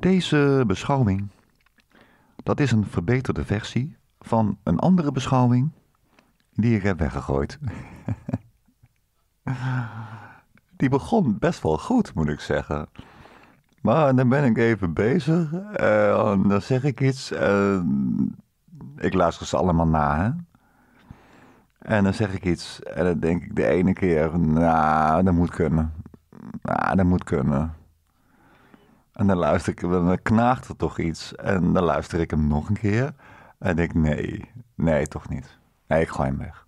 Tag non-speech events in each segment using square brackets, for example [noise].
Deze beschouwing, dat is een verbeterde versie van een andere beschouwing die ik heb weggegooid. [laughs] die begon best wel goed, moet ik zeggen. Maar dan ben ik even bezig en eh, oh, dan zeg ik iets en eh, ik luister ze allemaal na. Hè? En dan zeg ik iets en dan denk ik de ene keer, nou, dat moet kunnen. Nou, dat moet kunnen. En dan luister ik, dan knaagt er toch iets. En dan luister ik hem nog een keer. En ik, nee, nee, toch niet. Nee, ik gooi hem weg.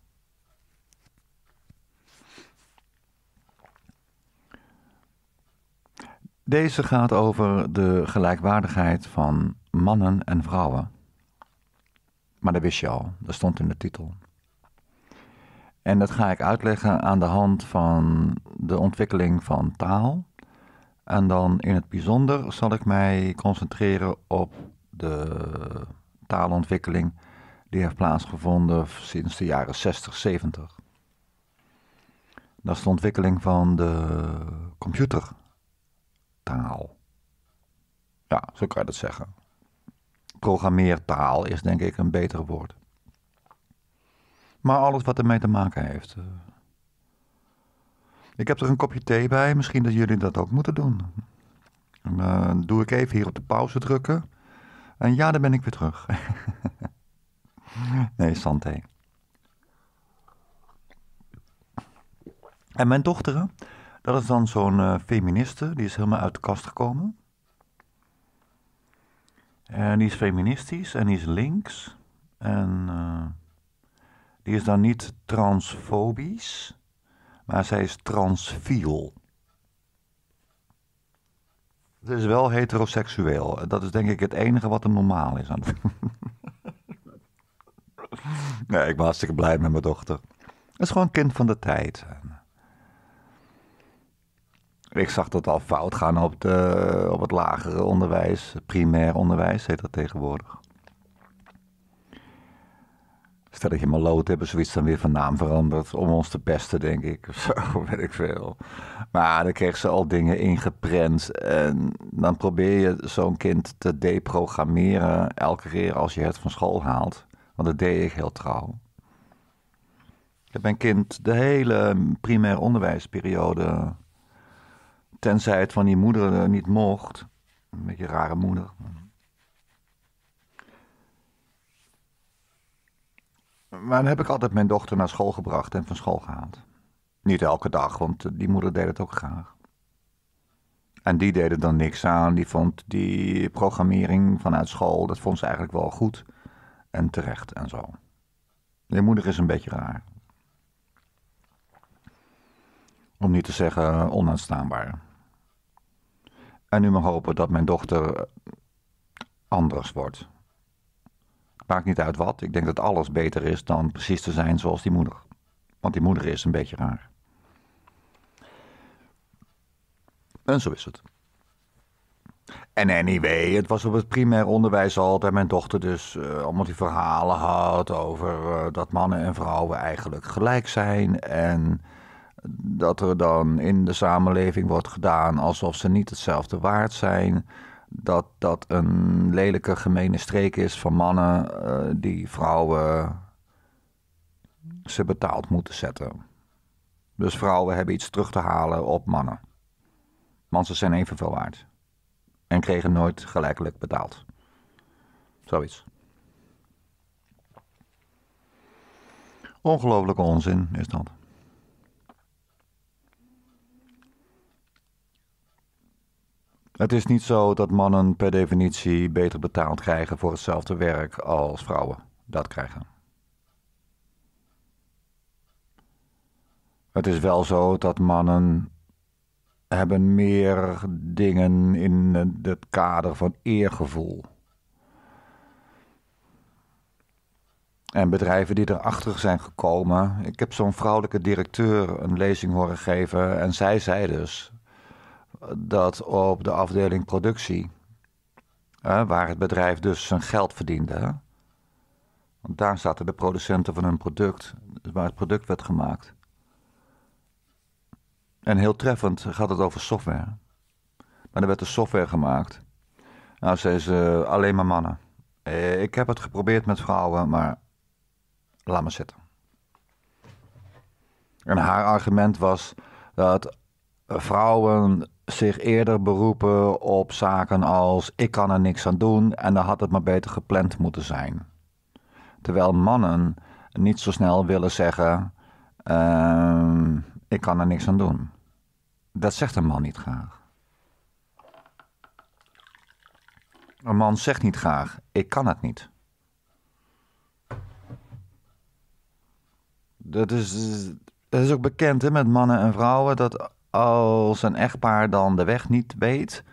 Deze gaat over de gelijkwaardigheid van mannen en vrouwen. Maar dat wist je al, dat stond in de titel. En dat ga ik uitleggen aan de hand van de ontwikkeling van taal en dan in het bijzonder zal ik mij concentreren op de taalontwikkeling die heeft plaatsgevonden sinds de jaren 60, 70. Dat is de ontwikkeling van de computertaal. Ja, zo kan je dat zeggen. Programmeertaal is denk ik een beter woord. Maar alles wat ermee te maken heeft. Eh, ik heb er een kopje thee bij. Misschien dat jullie dat ook moeten doen. En, eh, doe ik even hier op de pauze drukken. En ja, dan ben ik weer terug. [laughs] nee, santé. En mijn dochteren, dat is dan zo'n uh, feministe. Die is helemaal uit de kast gekomen. En die is feministisch en die is links. En eh, die is dan niet transfobisch maar zij is transfiel. Het is wel heteroseksueel. Dat is denk ik het enige wat er normaal is aan. [laughs] nee, ik ben hartstikke blij met mijn dochter. Het is gewoon een kind van de tijd. Ik zag dat al fout gaan op, de, op het lagere onderwijs, primair onderwijs heet dat tegenwoordig. Stel dat je Maloot hebben zoiets dan weer van naam veranderd. Om ons te pesten, denk ik. Of zo, [laughs] weet ik veel. Maar dan kreeg ze al dingen ingeprent. En dan probeer je zo'n kind te deprogrammeren. Elke keer als je het van school haalt. Want dat deed ik heel trouw. Ik heb mijn kind de hele primair onderwijsperiode. Tenzij het van die moeder eh, niet mocht. Een beetje rare moeder. Maar dan heb ik altijd mijn dochter naar school gebracht en van school gehaald. Niet elke dag, want eh, die moeder deed het ook graag. En die deden dan niks aan. Die vond die programmering vanuit school, dat vond ze eigenlijk wel goed. En terecht en zo. Je moeder is een beetje raar. Om niet te zeggen onaanstaanbaar. En nu mag hopen dat mijn dochter anders wordt. Maakt niet uit wat. Ik denk dat alles beter is dan precies te zijn zoals die moeder. Want die moeder is een beetje raar. En zo is het. En anyway, het was op het primair onderwijs altijd mijn dochter dus uh, allemaal die verhalen had over eh, dat mannen en vrouwen eigenlijk gelijk zijn. En dat er dan in de samenleving wordt gedaan alsof ze niet hetzelfde waard zijn dat dat een lelijke, gemene streek is van mannen eh, die vrouwen ze betaald moeten zetten. Dus vrouwen hebben iets terug te halen op mannen. Want ze zijn evenveel waard. En kregen nooit gelijkelijk betaald. Zoiets. Ongelooflijke onzin is dat. Het is niet zo dat mannen per definitie beter betaald krijgen voor hetzelfde werk als vrouwen dat krijgen. Het is wel zo dat mannen hebben meer dingen in het kader van eergevoel. En bedrijven die erachter zijn gekomen. Ik heb zo'n vrouwelijke directeur een lezing horen geven. En zij zei dus dat op de afdeling productie, hè, waar het bedrijf dus zijn geld verdiende, want daar zaten de producenten van hun product, waar het product werd gemaakt. En heel treffend gaat het over software. Maar er werd de dus software gemaakt. Nou, zijn ze alleen maar mannen. Eh, ik heb het geprobeerd met vrouwen, maar laat me zitten. En haar argument was dat vrouwen zich eerder beroepen op zaken als ik kan er niks aan doen en dan had het maar beter gepland moeten zijn. Terwijl mannen niet zo snel willen zeggen ehm, ik kan er niks aan doen. Dat zegt een man niet graag. Een man zegt niet graag ik kan het niet. Dat is, dat is ook bekend hè, met mannen en vrouwen dat als een echtpaar dan de weg niet weet,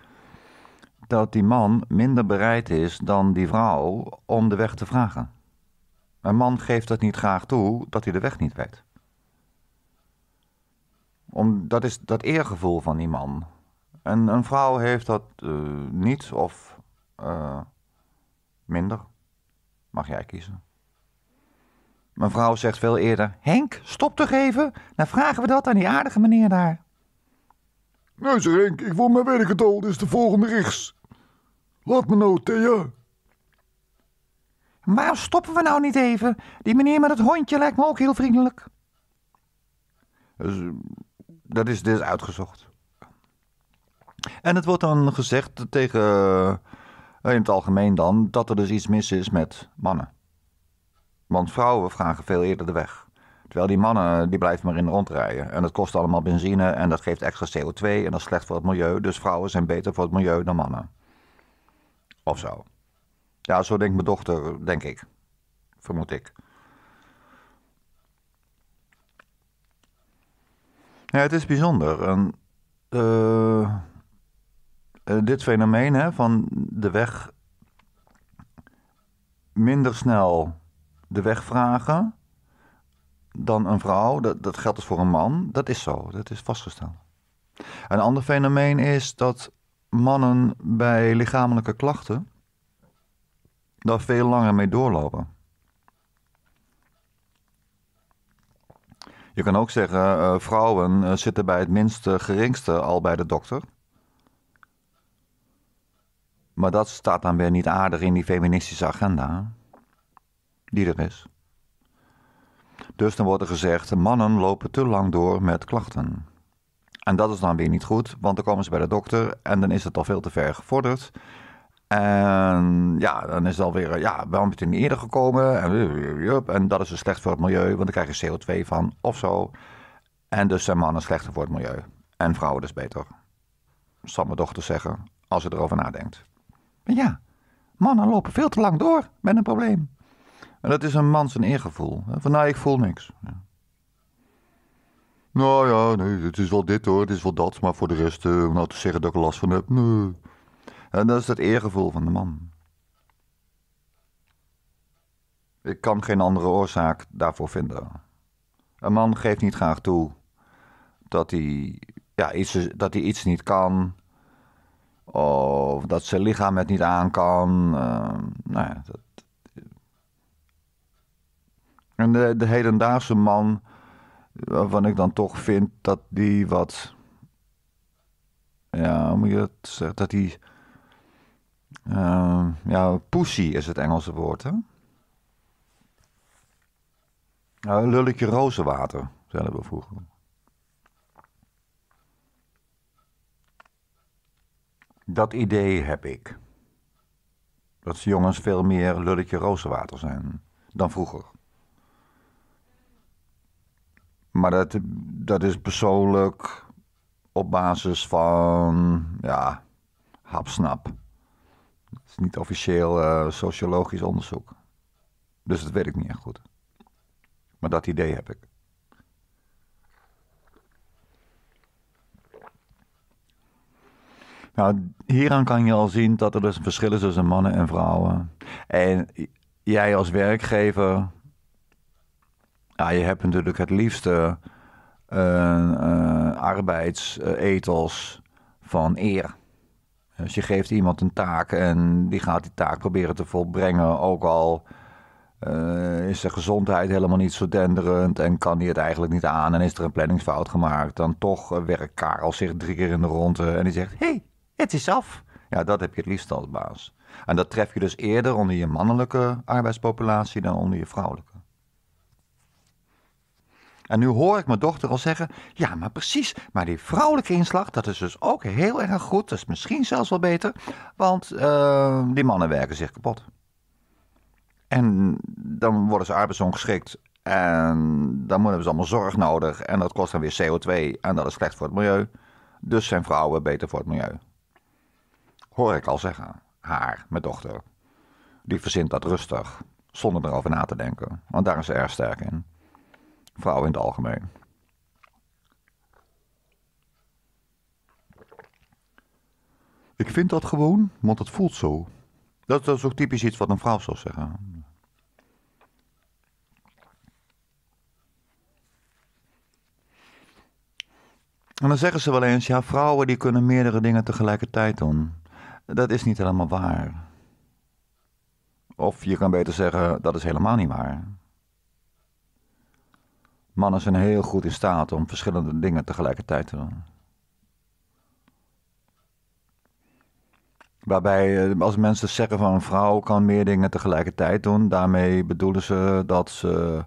dat die man minder bereid is dan die vrouw om de weg te vragen. Een man geeft dat niet graag toe dat hij de weg niet weet. Om, dat is dat eergevoel van die man. En een vrouw heeft dat eh, niet of eh, minder. Mag jij kiezen. Mijn vrouw zegt veel eerder: Henk, stop toch even. Dan vragen we dat aan die aardige meneer daar. Nee, nou, zeg Henk, ik word mijn werk het al, dus de volgende rechts. Laat me nou, tegen. Waarom stoppen we nou niet even? Die meneer met het hondje lijkt me ook heel vriendelijk. Dus, dat is dus uitgezocht. En het wordt dan gezegd tegen, eh, in het algemeen dan, dat er dus iets mis is met mannen. Want vrouwen vragen veel eerder de weg. Terwijl die mannen, die blijven maar in rondrijden. En dat kost allemaal benzine en dat geeft extra CO2 en dat is slecht voor het milieu. Dus vrouwen zijn beter voor het milieu dan mannen. Of zo. Ja, zo denkt mijn dochter, denk ik. Vermoed ik. Ja, het is bijzonder. En, eh, eh, dit fenomeen hè, van de weg minder snel de weg vragen dan een vrouw, dat, dat geldt dus voor een man, dat is zo, dat is vastgesteld. Een ander fenomeen is dat mannen bij lichamelijke klachten daar veel langer mee doorlopen. Je kan ook zeggen, eh, vrouwen eh, zitten bij het minste eh, geringste al bij de dokter. Maar dat staat dan weer niet aardig in die feministische agenda die er is. Dus dan wordt er gezegd: mannen lopen te lang door met klachten. En dat is dan weer niet goed, want dan komen ze bij de dokter en dan is het al veel te ver gevorderd. En ja, dan is het alweer, ja, wel ben in eerder gekomen? En, en dat is dus slecht voor het milieu, want dan krijg je CO2 van of zo. En dus zijn mannen slechter voor het milieu. En vrouwen dus beter. Zal mijn dochter zeggen, als ze erover nadenkt. Maar ja, mannen lopen veel te lang door met een probleem. En dat is een man zijn eergevoel. Van nou, ik voel niks. Ja. Nou ja, nee, het is wel dit hoor, het is wel dat. Maar voor de rest, eh, om nou te zeggen dat ik er last van heb, nee. En dat is het eergevoel van de man. Ik kan geen andere oorzaak daarvoor vinden. Een man geeft niet graag toe dat hij, ja, iets, dat hij iets niet kan. Of dat zijn lichaam het niet aan kan. Uh, nou ja, dat, en de, de hedendaagse man, waarvan ik dan toch vind dat die wat. Ja, hoe moet je dat zeggen? Dat die. Ehm, ja, pussy is het Engelse woord, hè? Uh, lulletje rozenwater, zeiden we vroeger. Dat idee heb ik. Dat jongens veel meer lulletje rozenwater zijn dan vroeger. Maar dat, dat is persoonlijk op basis van, ja, hapsnap. Het is niet officieel eh, sociologisch onderzoek. Dus dat weet ik niet echt goed. Maar dat idee heb ik. Nou, hieraan kan je al zien dat er dus een verschil is tussen mannen en vrouwen. En jij als werkgever ja, je hebt natuurlijk het liefste uh, arbeidsetels van eer. Dus je geeft iemand een taak en die gaat die taak proberen te volbrengen. Ook al eh, is de gezondheid helemaal niet zo denderend en kan die het eigenlijk niet aan en is er een planningsfout gemaakt. Dan toch werkt Karel zich drie keer in de ronde en die zegt: hey, het is af. Ja, dat heb je het liefst als baas. En dat tref je dus eerder onder je mannelijke arbeidspopulatie dan onder je vrouwelijke. En nu hoor ik mijn dochter al zeggen: ja, maar precies, maar die vrouwelijke inslag, dat is dus ook heel erg goed. Dat is misschien zelfs wel beter, want eh, die mannen werken zich kapot. En dan worden ze arbeidsongeschikt. En dan hebben ze allemaal zorg nodig. En dat kost dan weer CO2. En dat is slecht voor het milieu. Dus zijn vrouwen beter voor het milieu. Hoor ik al zeggen. Haar, mijn dochter. Die verzint dat rustig. Zonder erover na te denken. Want daar is ze erg sterk in. Vrouwen in het algemeen. Ik vind dat gewoon, want het voelt zo. Dat, is ook typisch iets wat een vrouw zou zeggen. En dan zeggen ze wel eens, ja, vrouwen die kunnen meerdere dingen tegelijkertijd doen. Dat is niet helemaal waar. Of je kan beter zeggen, dat is helemaal niet waar. Mannen zijn heel goed in staat om verschillende dingen tegelijkertijd te doen. Waarbij eh, als mensen zeggen van een vrouw kan meer dingen tegelijkertijd doen, daarmee bedoelen ze dat ze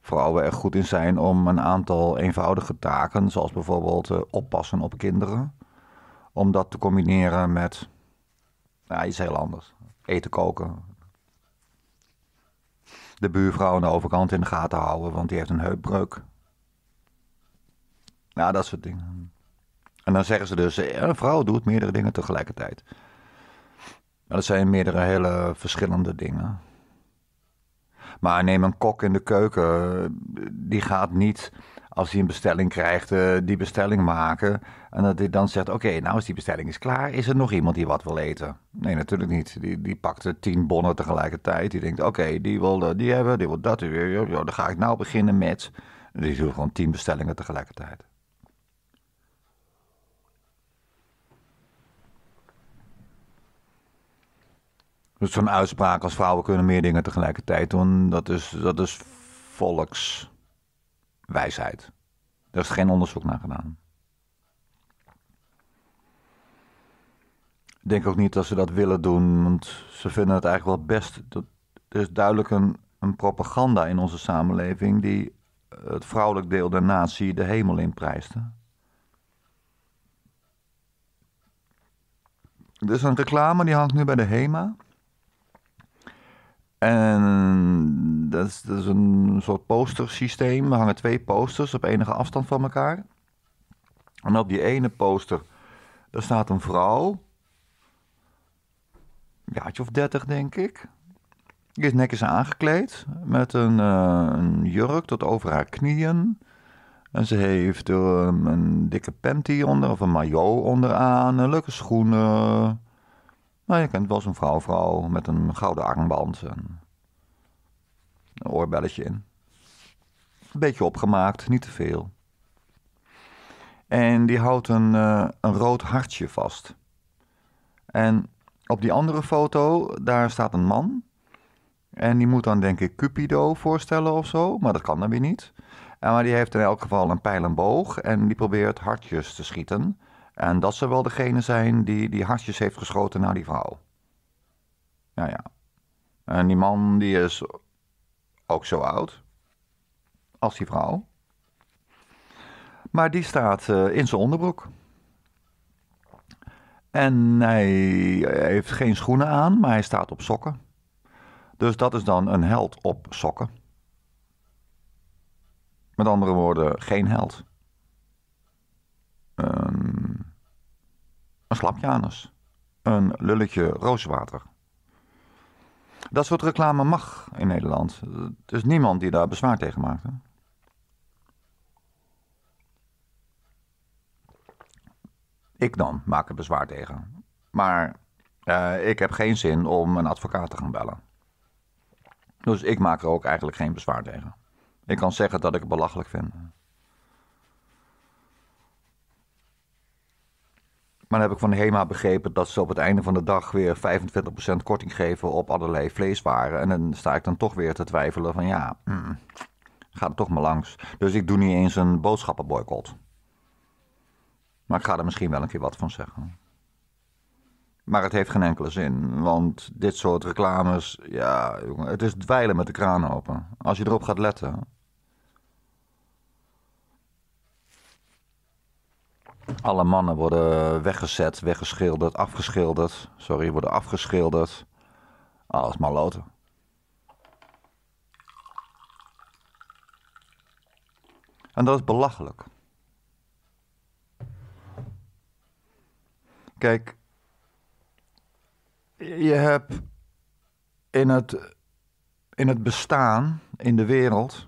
vrouwen er goed in zijn om een aantal eenvoudige taken, zoals bijvoorbeeld eh, oppassen op kinderen, om dat te combineren met nou, iets heel anders. Eten koken, de buurvrouw aan de overkant in de gaten houden, want die heeft een heupbreuk. Nou, dat soort dingen. En dan zeggen ze dus, eh, een vrouw doet meerdere dingen tegelijkertijd. Maar nou, dat zijn meerdere hele verschillende dingen. Maar neem een kok in de keuken, eh, die gaat niet als hij een bestelling krijgt, eh, die bestelling maken. En dat hij dan zegt, oké, nou is die bestelling is klaar. Is er nog iemand die wat wil eten? Nee, natuurlijk niet. Die, die pakt tien bonnen tegelijkertijd. Die denkt, oké, die wil eh, die hebben, die wil dat. Dan ga ik nou beginnen met... Dus die doet gewoon tien bestellingen tegelijkertijd. Dus zo'n uitspraak als vrouwen kunnen meer dingen tegelijkertijd doen, dat is, dat is volks wijsheid. Daar is geen onderzoek naar gedaan. Ik denk ook niet dat ze dat willen doen, want ze vinden het eigenlijk wel best. Er is duidelijk een, een propaganda in onze samenleving die het vrouwelijk deel der natie de hemel in prijst. Er is een reclame die hangt nu bij de HEMA. En dat is, een soort postersysteem. Er hangen twee posters op enige afstand van elkaar. En op die ene poster, daar staat een vrouw. Ja, jaartje of dertig, denk ik. Die is netjes aangekleed met een, eh, een, jurk tot over haar knieën. En ze heeft ehm, een dikke panty onder of een maillot onderaan. leuke schoenen. Nou, je kent wel zo'n vrouw, vrouw met een gouden armband. En een oorbelletje in. Een beetje opgemaakt, niet te veel. En die houdt een, eh, een rood hartje vast. En op die andere foto, daar staat een man. En die moet dan denk ik Cupido voorstellen of zo, maar dat kan dan weer niet. En maar die heeft in elk geval een pijl en boog en die probeert hartjes te schieten. En dat zou wel degene zijn die die hartjes heeft geschoten naar die vrouw. Nou ja. En die man die is ook zo oud als die vrouw. Maar die staat eh, in zijn onderbroek. En hij heeft geen schoenen aan, maar hij staat op sokken. Dus dat is dan een held op sokken. Met andere woorden, geen held. Um, een slapjanus. Een lulletje rooswater. Dat soort reclame mag in Nederland. Er is niemand die daar bezwaar tegen maakt. Ik dan maak er bezwaar tegen. Maar eh, ik heb geen zin om een advocaat te gaan bellen. Dus ik maak er ook eigenlijk geen bezwaar tegen. Ik kan zeggen dat ik het belachelijk vind. Maar dan heb ik van de HEMA begrepen dat ze op het einde van de dag weer 25% korting geven op allerlei vleeswaren. En dan sta ik dan toch weer te twijfelen van ja, mm, ga er toch maar langs. Dus ik doe niet eens een boodschappenboycott. Maar ik ga er misschien wel een keer wat van zeggen. Maar het heeft geen enkele zin, want dit soort reclames, ja, het is dweilen met de kraan open. Als je erop gaat letten, Alle mannen worden weggezet, weggeschilderd, afgeschilderd. Sorry, worden afgeschilderd. Alles maar loten. En dat is belachelijk. Kijk, je hebt in het, in het bestaan, in de wereld,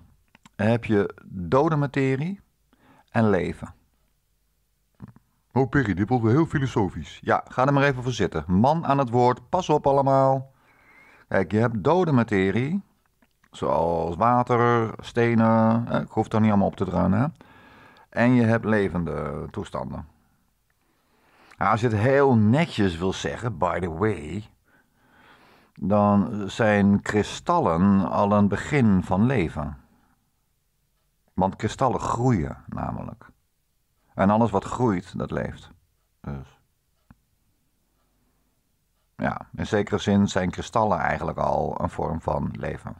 heb je dode materie en leven. Oh, Perry, dit wordt wel heel filosofisch. Ja, ga er maar even voor zitten. Man aan het woord, pas op allemaal. Kijk, je hebt dode materie, zoals water, stenen, ik hoef daar niet allemaal op te drukken. En je hebt levende toestanden. Nou, als je het heel netjes wil zeggen, by the way, dan zijn kristallen al een begin van leven. Want kristallen groeien namelijk. En alles wat groeit, dat leeft. Dus. Ja, in zekere zin zijn kristallen eigenlijk al een vorm van leven.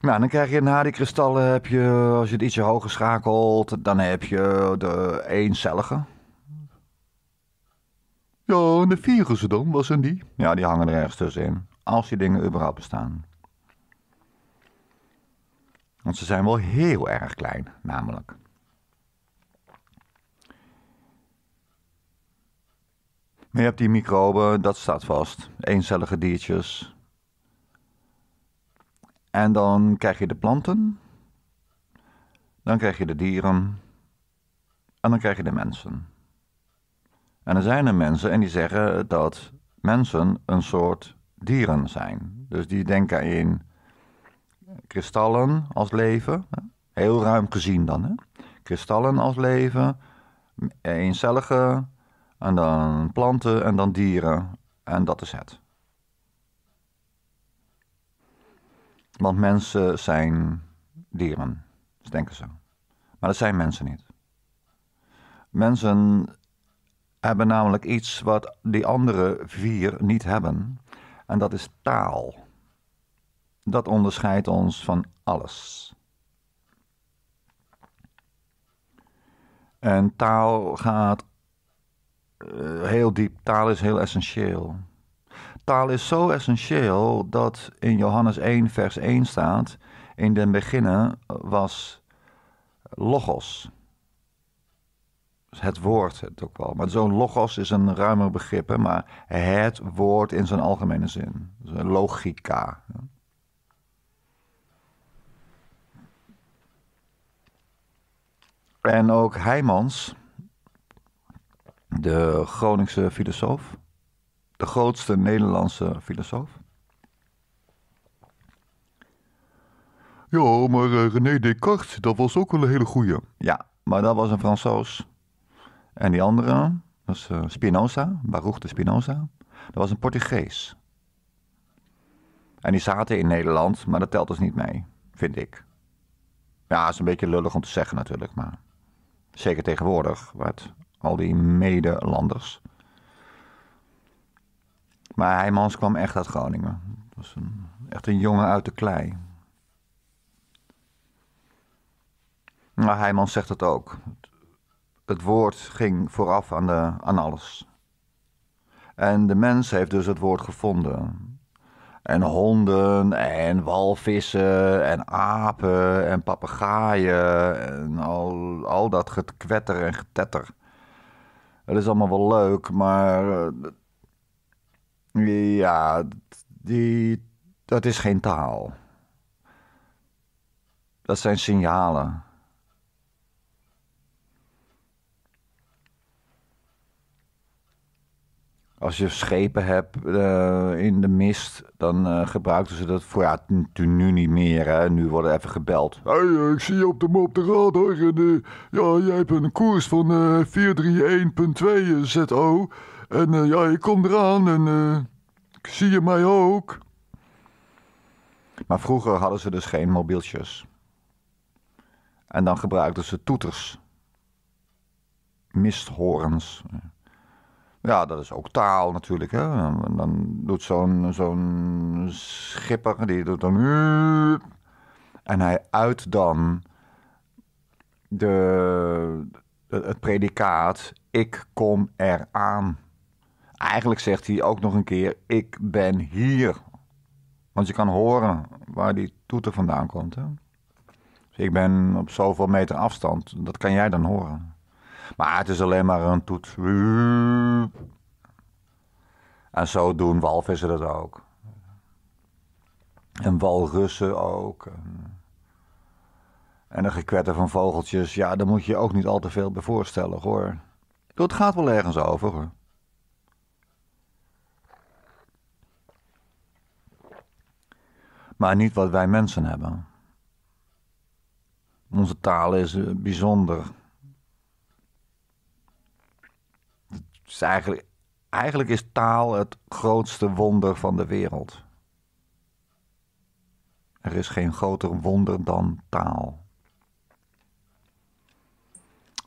Nou, dan krijg je na die kristallen, heb je, als je het ietsje hoger schakelt, dan heb je de eencellige. Ja, en de virussen dan, was zijn die? Ja, die hangen er ergens tussenin. Als die dingen überhaupt bestaan. Want ze zijn wel heel erg klein, namelijk. Maar je hebt die microben, dat staat vast. Eencellige diertjes. En dan krijg je de planten. Dan krijg je de dieren. En dan krijg je de mensen. En er zijn er mensen en die zeggen dat mensen een soort dieren zijn. Dus die denken in kristallen als leven. Heel ruim gezien dan. Hè? Kristallen als leven, eencellige, en dan planten en dan dieren. En dat is het. Want mensen zijn dieren, dat denken ze. Maar dat zijn mensen niet. Mensen hebben namelijk iets wat die andere vier niet hebben. En dat is taal dat onderscheidt ons van alles. En taal gaat eh, heel diep. Taal is heel essentieel. Taal is zo essentieel dat in Johannes 1, vers 1 staat: In den beginne was logos. Het woord, het ook wel. Maar zo'n logos is een ruimer begrip, maar het woord in zijn algemene zin. logica. En ook Heimans, de Groningse filosoof, de grootste Nederlandse filosoof. Ja, maar eh, René Descartes, dat was ook wel een hele goeie. Ja, maar dat was een Fransoos. En die andere dat was eh, Spinoza, Baruch de Spinoza. Dat was een Portugees. En die zaten in Nederland, maar dat telt dus niet mee, vind ik. Ja, is een beetje lullig om te zeggen natuurlijk, maar... Zeker tegenwoordig, met al die medelanders. Maar Heijmans kwam echt uit Groningen. was een, echt een jongen uit de klei. Maar nou, Heijmans zegt het ook. Het woord ging vooraf aan, de, aan alles. En de mens heeft dus het woord gevonden. En honden en walvissen en apen en papegaaien en al, al dat gekwetter en getetter. Het is allemaal wel leuk, maar eh, ja, die, dat is geen taal. Dat zijn signalen. Als je schepen hebt eh, in de mist, dan uh, gebruikten ze dat voor ja, nu niet meer. Hè. Nu worden even gebeld. Hey, eh, ik zie je op de, op de radar en ja, jij hebt een koers van 431.2 ZO. En ja, ik kom eraan en zie je mij ook. Maar vroeger hadden ze dus geen mobieltjes. En dan gebruikten ze toeters. Misthorens. Ja, dat is ook taal natuurlijk. Hè? dan doet zo'n zo'n schipper, die doet dan... En hij uit dan de, het predicaat, ik kom eraan. Eigenlijk zegt hij ook nog een keer, ik ben hier. Want je kan horen waar die toeter vandaan komt. Hè? Dus ik ben op zoveel meter afstand, dat kan jij dan horen. Maar het is alleen maar een toet, En zo doen walvissen dat ook. En walrussen ook. En een gekwetter van vogeltjes, ja, daar moet je ook niet al te veel bij voorstellen hoor. Het gaat wel ergens over hoor. Maar niet wat wij mensen hebben. Onze taal is bijzonder. eigenlijk, eigenlijk is taal het grootste wonder van de wereld. Er is geen groter wonder dan taal.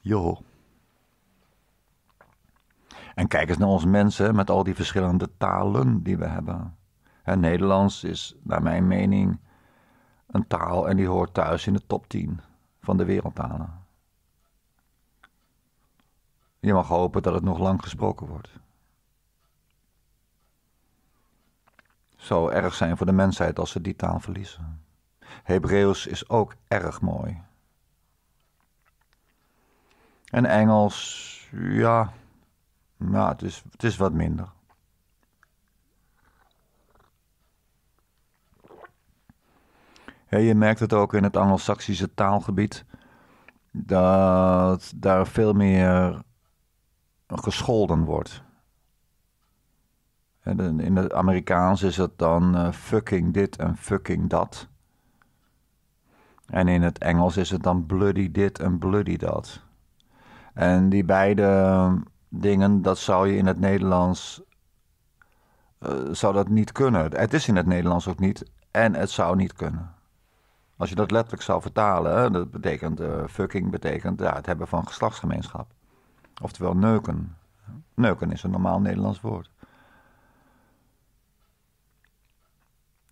Joh. En kijk eens naar ons mensen met al die verschillende talen die we hebben. Nederlands is, naar mijn mening, een taal en die hoort thuis in de top 10 van de wereldtalen. Je mag hopen dat het nog lang gesproken wordt. Het zou erg zijn voor de mensheid als ze die taal verliezen. Hebreeuws is ook erg mooi. En Engels, ja, nou, het, is, het is wat minder. je merkt het ook in het Anglo-Saxische taalgebied, dat daar veel meer gescholden wordt. In het Amerikaans is het dan eh, fucking dit en fucking dat. En in het Engels is het dan bloody dit en bloody dat. En die beide ehm, dingen, dat zou je in het Nederlands. Eh, zou dat niet kunnen. Het is in het Nederlands ook niet. En het zou niet kunnen. Als je dat letterlijk zou vertalen, dat betekent. Eh, fucking betekent ja, het hebben van geslachtsgemeenschap. Oftewel neuken. Neuken is een normaal Nederlands woord.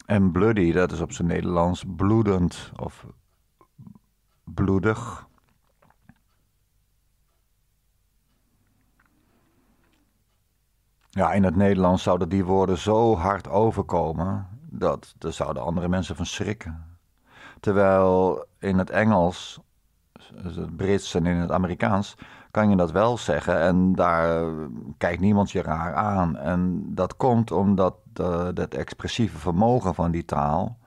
En bloody, dat is op zijn Nederlands bloedend of bloedig. Ja, in het Nederlands zouden die woorden zo hard overkomen dat er zouden andere mensen van schrikken. Terwijl in het Engels, dus het Brits en in het Amerikaans kan je dat wel zeggen. En daar eh, kijkt niemand je raar aan. En dat komt omdat uh, dat expressieve vermogen van die taal,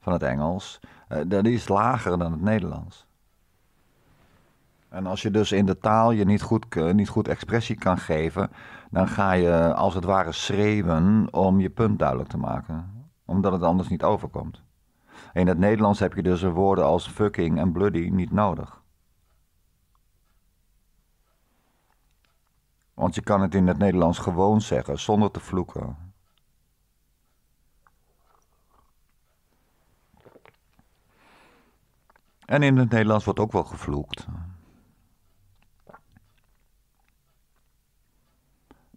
van het Engels, uh, dat is lager dan het Nederlands. En als je dus in de taal je niet goed, niet goed expressie kan geven, dan ga je als het ware schreeuwen om je punt duidelijk te maken. Omdat het anders niet overkomt. In het Nederlands heb je dus woorden als fucking en bloody niet nodig. Want je kan het in het Nederlands gewoon zeggen, zonder te vloeken. En in het Nederlands wordt ook wel gevloekt.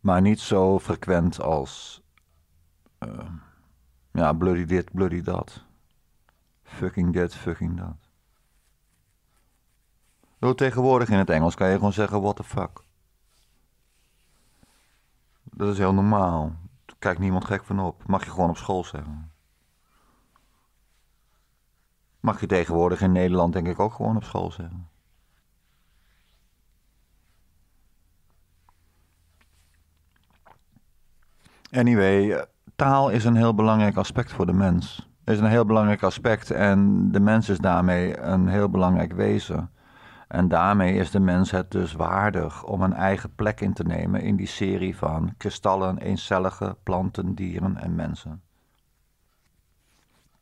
Maar niet zo frequent als. Eh, ja, bloody dit, bloody dat. Fucking dit, fucking dat. Door tegenwoordig in het Engels kan je gewoon zeggen: what the fuck. Dat is heel normaal. Daar kijkt niemand gek van op. Mag je gewoon op school zeggen. Mag je tegenwoordig in Nederland denk ik ook gewoon op school zeggen. Anyway, eh, taal is een heel belangrijk aspect voor de mens. Is een heel belangrijk aspect en de mens is daarmee een heel belangrijk wezen. En daarmee is de mens het dus waardig om een eigen plek in te nemen in die serie van kristallen, eencellige planten, dieren en mensen.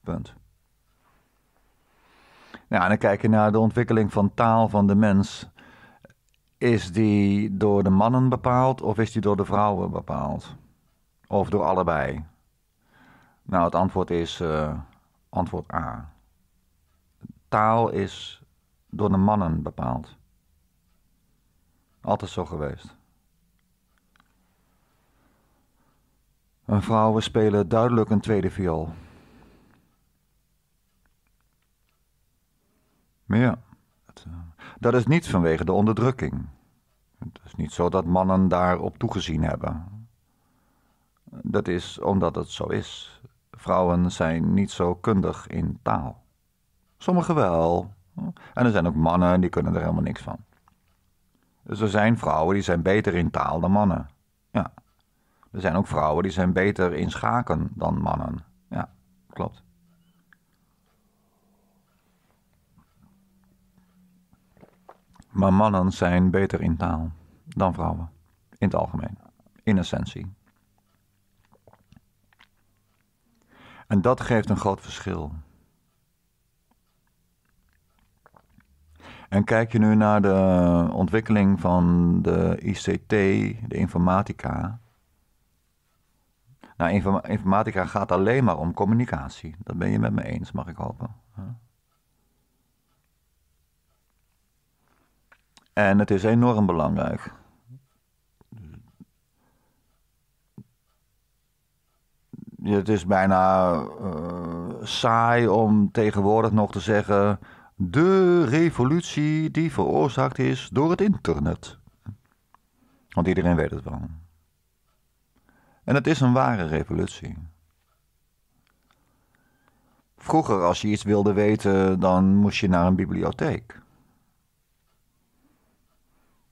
Punt. Nou, en dan kijk je naar de ontwikkeling van taal van de mens. Is die door de mannen bepaald of is die door de vrouwen bepaald? Of door allebei? Nou, het antwoord is eh, antwoord A. Taal is door de mannen bepaald. Altijd zo geweest. En vrouwen spelen duidelijk een tweede viool. Maar ja, eh, dat is niet vanwege de onderdrukking. Het is niet zo dat mannen daarop toegezien hebben. Dat is omdat het zo is. Vrouwen zijn niet zo kundig in taal. Sommigen wel, en er zijn ook mannen die kunnen er helemaal niks van. Dus er zijn vrouwen die zijn beter in taal dan mannen. Ja. Er zijn ook vrouwen die zijn beter in schaken dan mannen. Ja, klopt. Maar mannen zijn beter in taal dan vrouwen. In het algemeen. In essentie. En dat geeft een groot verschil. En kijk je nu naar de ontwikkeling van de ICT, de informatica. Nou, informatica gaat alleen maar om communicatie. Dat ben je met me eens, mag ik hopen. En het is enorm belangrijk. Het is bijna eh, saai om tegenwoordig nog te zeggen de revolutie die veroorzaakt is door het internet. Want iedereen weet het wel. En het is een ware revolutie. Vroeger, als je iets wilde weten, dan moest je naar een bibliotheek.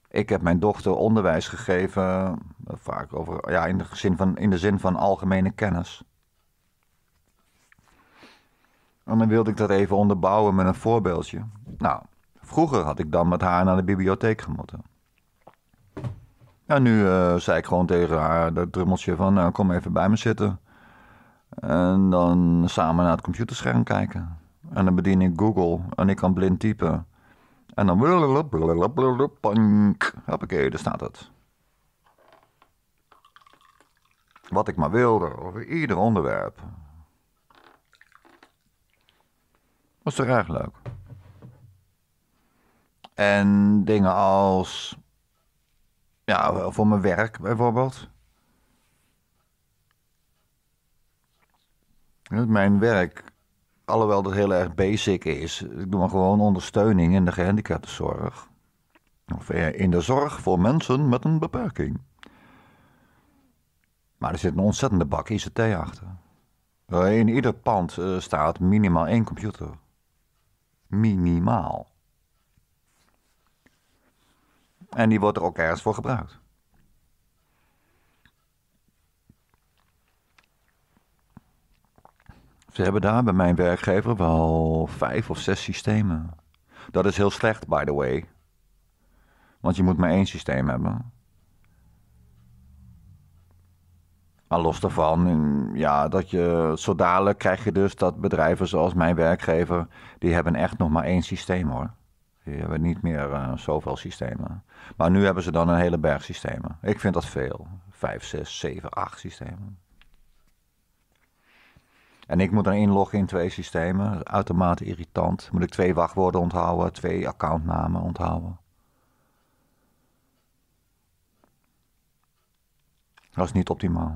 Ik heb mijn dochter onderwijs gegeven, vaak over, ja, in, de zin van, in de zin van algemene kennis. En dan wilde ik dat even onderbouwen met een voorbeeldje. Nou, vroeger had ik dan met haar naar de bibliotheek gemoeten. En nou, nu eh, zei ik gewoon tegen haar, dat drummeltje, van nou, kom even bij me zitten. En dan samen naar het computerscherm kijken. En dan bedien ik Google en ik kan blind typen. En dan... Hoppakee, daar staat het. Wat ik maar wilde over ieder onderwerp. was toch erg leuk. En dingen als. Ja, voor mijn werk bijvoorbeeld. Mijn werk, alhoewel dat heel erg basic is, ik doe maar gewoon ondersteuning in de gehandicaptenzorg. Of in de zorg voor mensen met een beperking. Maar er zit een ontzettende bak ICT achter. In ieder pand eh, staat minimaal één computer. Minimaal. En die wordt er ook ergens voor gebruikt. Ze hebben daar bij mijn werkgever wel vijf of zes systemen. Dat is heel slecht, by the way. Want je moet maar één systeem hebben. Maar los daarvan, ja, dat je, zo dadelijk krijg je dus dat bedrijven zoals mijn werkgever, die hebben echt nog maar één systeem hoor. Die hebben niet meer eh, zoveel systemen. Maar nu hebben ze dan een hele berg systemen. Ik vind dat veel. Vijf, zes, zeven, acht systemen. En ik moet dan inloggen in twee systemen. Uitermate irritant. Moet ik twee wachtwoorden onthouden, twee accountnamen onthouden. Dat is niet optimaal.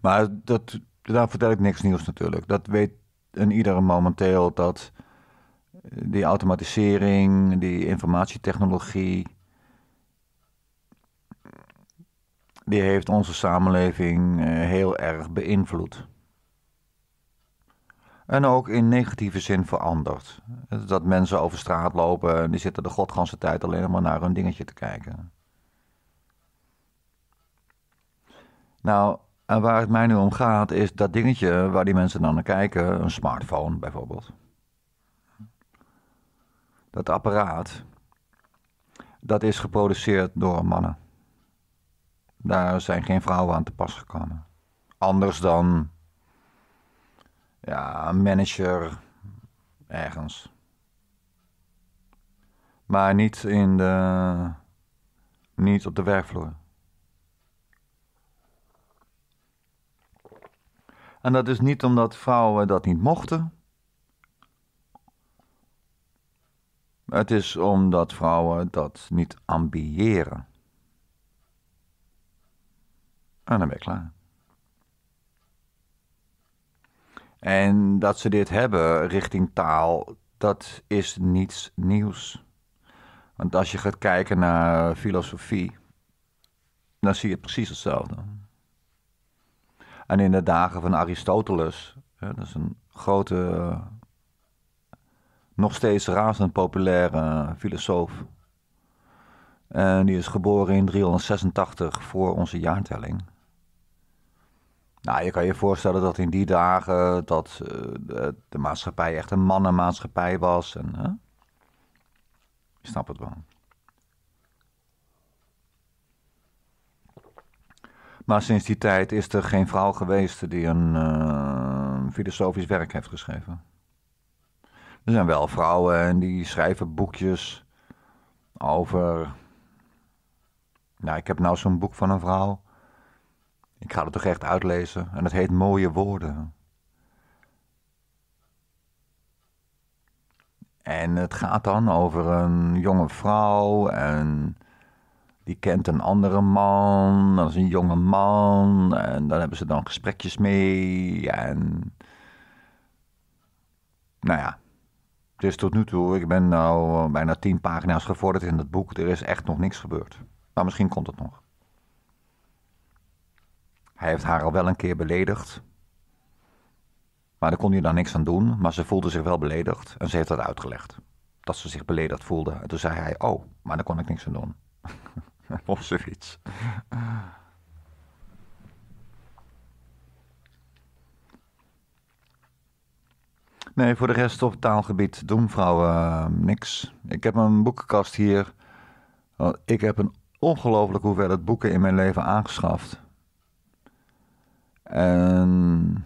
Maar dat, daar vertel ik niks nieuws natuurlijk. Dat weet een ieder momenteel dat eh, die automatisering, die informatietechnologie, die heeft onze samenleving eh, heel erg beïnvloed. En ook in negatieve zin veranderd. Dat mensen over straat lopen en die zitten de godganse tijd alleen maar naar hun dingetje te kijken. Nou, en waar het mij nu om gaat, is dat dingetje waar die mensen dan naar kijken, een smartphone bijvoorbeeld. Dat apparaat, dat is geproduceerd door mannen. Daar zijn geen vrouwen aan te pas gekomen. Anders dan ja, een manager ergens. Maar niet in de niet op de werkvloer. En dat is niet omdat vrouwen dat niet mochten. Het is omdat vrouwen dat niet ambiëren. En dan ben ik klaar. En dat ze dit hebben richting taal, dat is niets nieuws. Want als je gaat kijken naar filosofie, dan zie je precies hetzelfde. En in de dagen van Aristoteles, dat is een grote, nog steeds razend populaire filosoof. En die is geboren in 386 voor onze jaartelling. Nou, je kan je voorstellen dat in die dagen dat eh, de, de, maatschappij echt een mannenmaatschappij was. En, hè? Je snapt het wel. Maar sinds die tijd is er geen vrouw geweest die een eh, filosofisch werk heeft geschreven. Er zijn wel vrouwen en die schrijven boekjes over. Nou, ik heb nou zo'n boek van een vrouw. Ik ga het toch echt uitlezen. En het heet Mooie Woorden. En het gaat dan over een jonge vrouw en die kent een andere man, dat is een jonge man, en daar hebben ze dan gesprekjes mee. En. Nou ja. Dus tot nu toe, ik ben nou eh, bijna tien pagina's gevorderd in dat boek. Er is echt nog niks gebeurd. Maar misschien komt het nog. Hij heeft haar al wel een keer beledigd. Maar daar kon hij dan niks aan doen. Maar ze voelde zich wel beledigd en ze heeft dat uitgelegd. Dat ze zich beledigd voelde. En toen zei hij: Oh, maar daar kon ik niks aan doen. [laughs] [laughs] of zoiets. Nee, voor de rest op taalgebied doen vrouwen ehm, niks. Ik heb een boekenkast hier. Ik heb een ongelooflijk hoeveelheid boeken in mijn leven aangeschaft. En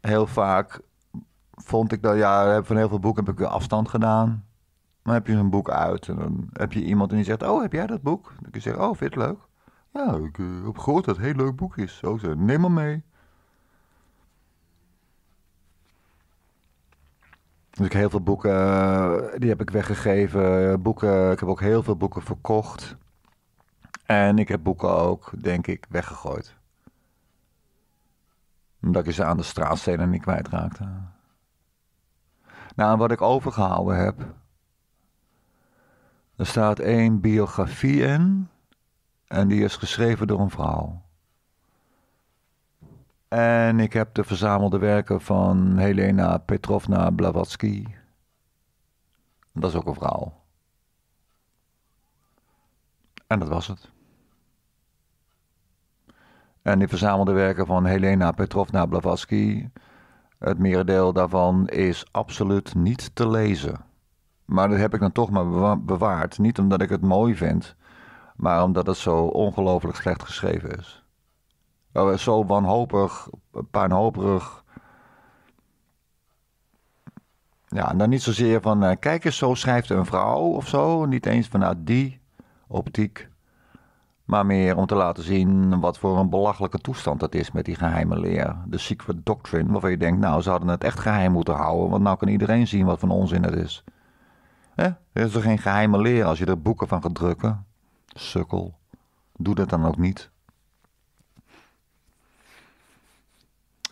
heel vaak vond ik dat, ja, van heel veel boeken heb ik weer afstand gedaan dan heb je een boek uit en dan heb je iemand en die zegt, oh, heb jij dat boek? Dan kun je zeggen, oh, vind je het leuk? Ja, ik eh, heb gehoord dat het een heel leuk boek is. Zo, ze, neem maar mee. Dus ik heb heel veel boeken, eh, die heb ik weggegeven. Boeken, ik heb ook heel veel boeken verkocht. En ik heb boeken ook, denk ik, weggegooid. Omdat ik ze aan de straatstenen niet kwijtraakte. Nou, wat ik overgehouden heb, er staat één biografie in. En die is geschreven door een vrouw. En ik heb de verzamelde werken van Helena Petrovna Blavatsky. Dat is ook een vrouw. En dat was het. En die verzamelde werken van Helena Petrovna Blavatsky, het merendeel daarvan is absoluut niet te lezen. Maar dat heb ik dan toch maar bewaard. Niet omdat ik het mooi vind, maar omdat het zo ongelooflijk slecht geschreven is. Oh, zo wanhopig, puinhoperig. Ja, en dan niet zozeer van, eh, kijk eens, zo schrijft een vrouw of zo. Niet eens vanuit die optiek. Maar meer om te laten zien wat voor een belachelijke toestand dat is met die geheime leer. De secret doctrine, waarvan je denkt, nou, ze hadden het echt geheim moeten houden. Want nou kan iedereen zien wat voor onzin het is. Er is toch geen geheime leer als je er boeken van gaat drukken? Sukkel. Doe dat dan ook niet.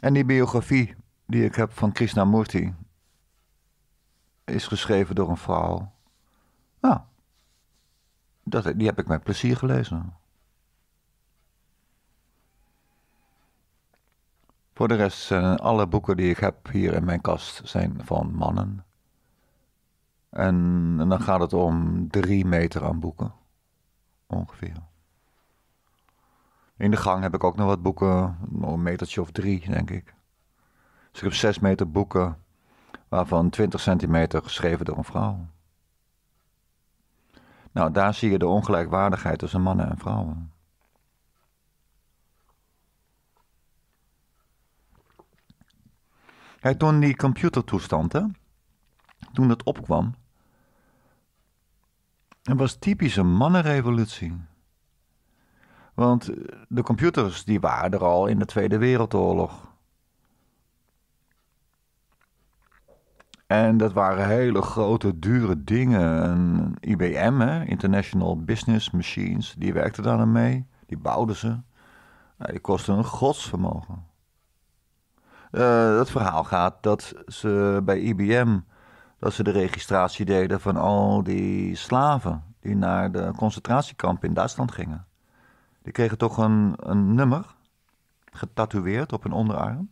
En die biografie die ik heb van Krishnamurti is geschreven door een vrouw. Nou, dat, die heb ik met plezier gelezen. Voor de rest zijn alle boeken die ik heb hier in mijn kast zijn van mannen. En, en dan gaat het om drie meter aan boeken. Ongeveer. In de gang heb ik ook nog wat boeken, een metertje of drie, denk ik. Dus ik heb zes meter boeken, waarvan 20 centimeter geschreven door een vrouw. Nou, daar zie je de ongelijkwaardigheid tussen mannen en vrouwen. Kijk, toen die computertoestand, hè, toen dat opkwam, het was typisch een mannenrevolutie. Want eh, de computers die waren er al in de Tweede Wereldoorlog. En dat waren hele grote, dure dingen. IBM, hè, International Business Machines, die werkte daar aan mee. Die bouwden ze. Nou, die kosten een godsvermogen. Uh, eh, het verhaal gaat dat ze bij IBM dat ze de registratie deden van al die slaven die naar de concentratiekamp in Duitsland gingen. Die kregen toch een, een nummer getatoeëerd op hun onderarm.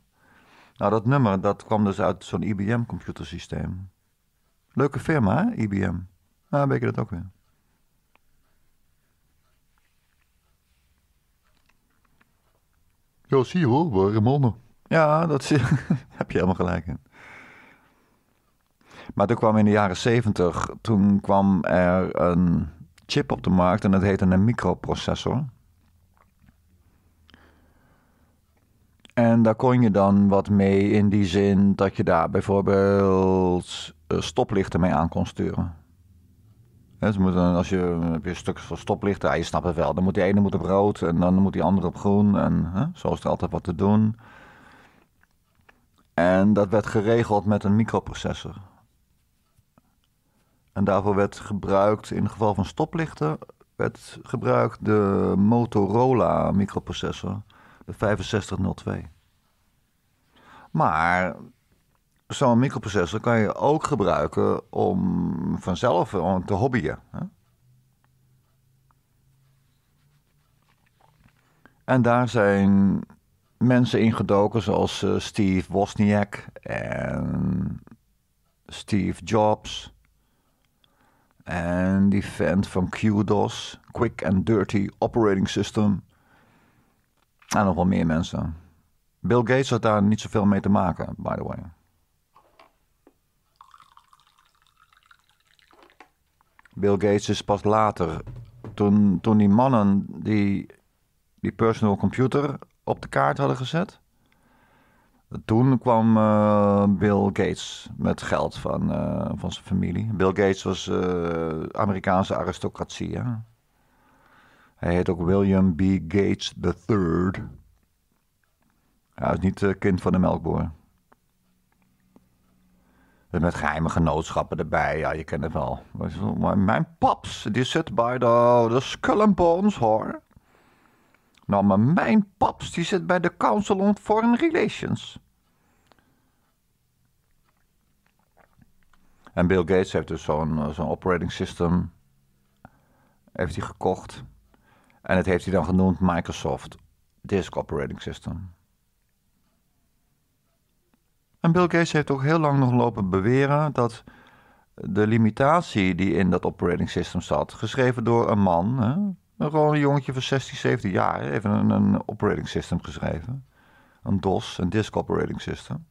Nou, dat nummer dat kwam dus uit zo'n IBM-computersysteem. Leuke firma, hè, IBM. Nou, weet je dat ook weer. Ja, zie je hoor, Ramonnen. Ja, dat [laughs] heb je helemaal gelijk in. Maar toen kwam in de jaren 70, toen kwam er een chip op de markt en dat heette een microprocessor. En daar kon je dan wat mee in die zin dat je daar bijvoorbeeld eh, stoplichten mee aan kon sturen. als je, heb je stukjes van stoplichten, ja, ah, je snapt het wel. Dan moet die ene moet op rood en dan moet die andere op groen. En hè, zo is er altijd wat te doen. En dat werd geregeld met een microprocessor. En daarvoor werd gebruikt, in het geval van stoplichten, werd gebruikt de Motorola microprocessor, de 6502. Maar zo'n microprocessor kan je ook gebruiken om vanzelf om te hobbyen. Hè? En daar zijn mensen ingedoken zoals eh, Steve Wozniak en Steve Jobs en die vent van QDOS, Quick and Dirty Operating System. En nog wel meer mensen. Bill Gates had daar niet zoveel mee te maken, by the way. Bill Gates is pas later, toen, toen die mannen die, die personal computer op de kaart hadden gezet. Toen kwam eh, Bill Gates met geld van, eh, van zijn familie. Bill Gates was eh, Amerikaanse aristocratie. Hij heet ook William B. Gates III. Hij is niet kind van de melkboer. Met geheime genootschappen erbij, ja, je kent het wel. mijn paps, die zit bij de, de Skull and Bones, hoor. Nou, maar mijn paps die zit bij de Council on Foreign Relations. En Bill Gates heeft dus eh, zo'n operating system heeft hij gekocht. En het heeft hij dan genoemd Microsoft Disk Operating System. En Bill Gates heeft ook heel lang nog lopen beweren dat de limitatie die in dat operating system zat, geschreven door een man, hè, gewoon een jongetje van 16, 17 jaar, even een, een operating system geschreven. Een DOS, een Disk Operating System.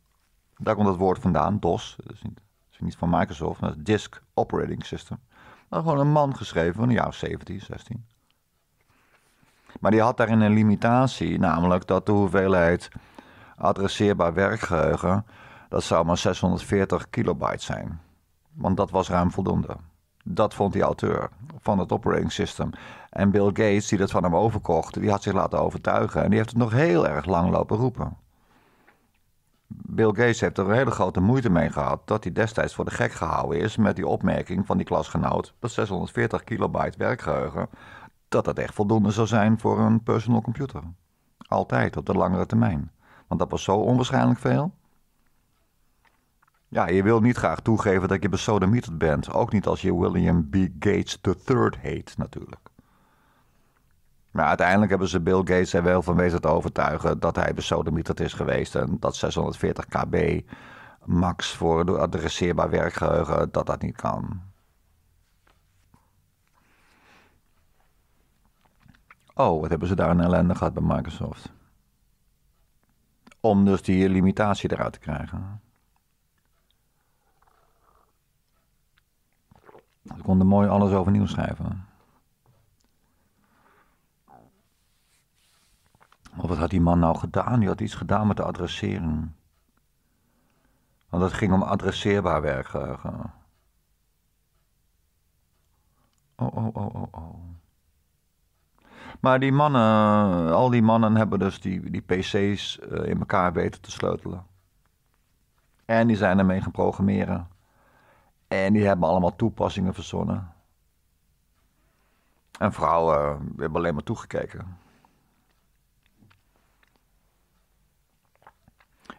Daar komt dat woord vandaan, DOS. Dat is niet niet van Microsoft, maar Disk Operating System. Dat gewoon een man geschreven van de jaren 17, 16. Maar die had daarin een limitatie, namelijk dat de hoeveelheid adresseerbaar werkgeheugen, dat zou maar 640 kilobyte zijn. Want dat was ruim voldoende. Dat vond die auteur van het operating system. En Bill Gates, die dat van hem overkocht, die had zich laten overtuigen. En die heeft het nog heel erg lang lopen roepen. Bill Gates heeft er een hele grote moeite mee gehad dat hij destijds voor de gek gehouden is met die opmerking van die klasgenoot dat 640 kilobyte werkgeheugen, dat dat echt voldoende zou zijn voor een personal computer. Altijd op de langere termijn. Want dat was zo onwaarschijnlijk veel. Ja, je wil niet graag toegeven dat je besodemieterd bent. Ook niet als je William B. Gates III heet, natuurlijk. Maar uiteindelijk hebben ze Bill Gates er wel van weten te overtuigen dat hij besodemieterd is geweest. En dat 640 kb max voor adresseerbaar werkgeheugen, dat dat niet kan. Oh, wat hebben ze daar een ellende gehad bij Microsoft. Om dus die limitatie eruit te krijgen. Ze konden mooi alles overnieuw schrijven. Maar wat had die man nou gedaan? Die had iets gedaan met de adressering. Want het ging om adresseerbaar werk. Oh, oh, oh, oh, oh. Maar die mannen, al die mannen hebben dus die, die PC's in elkaar weten te sleutelen. En die zijn ermee gaan programmeren. En die hebben allemaal toepassingen verzonnen. En vrouwen hebben alleen maar toegekeken.